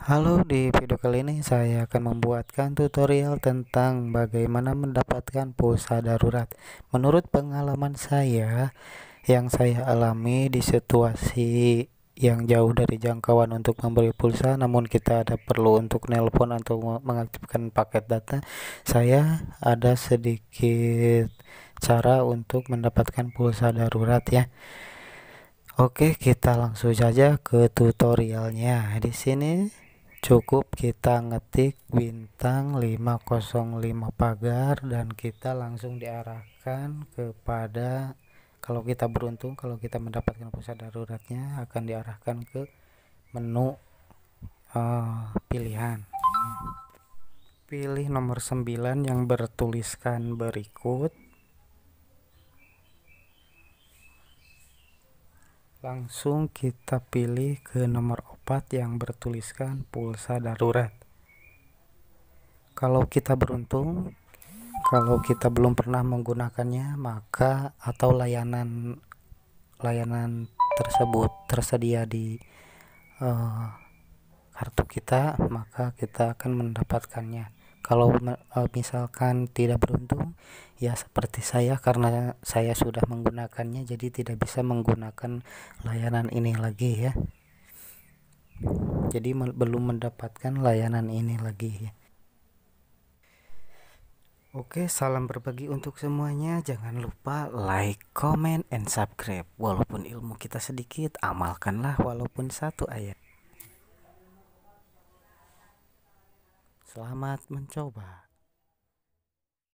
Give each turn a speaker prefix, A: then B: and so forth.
A: Halo, di video kali ini saya akan membuatkan tutorial tentang bagaimana mendapatkan pulsa darurat. Menurut pengalaman saya yang saya alami di situasi yang jauh dari jangkauan untuk membeli pulsa namun kita ada perlu untuk nelpon atau mengaktifkan paket data, saya ada sedikit cara untuk mendapatkan pulsa darurat ya. Oke, kita langsung saja ke tutorialnya. Di sini cukup kita ngetik bintang 505 pagar dan kita langsung diarahkan kepada kalau kita beruntung kalau kita mendapatkan pusat daruratnya akan diarahkan ke menu uh, pilihan pilih nomor 9 yang bertuliskan berikut langsung kita pilih ke nomor tempat yang bertuliskan pulsa darurat. Kalau kita beruntung, kalau kita belum pernah menggunakannya, maka atau layanan layanan tersebut tersedia di uh, kartu kita, maka kita akan mendapatkannya. Kalau uh, misalkan tidak beruntung, ya seperti saya karena saya sudah menggunakannya jadi tidak bisa menggunakan layanan ini lagi ya jadi belum mendapatkan layanan ini lagi ya. Oke, salam berbagi untuk semuanya. Jangan lupa like, comment, and subscribe. Walaupun ilmu kita sedikit, amalkanlah walaupun satu ayat. Selamat mencoba.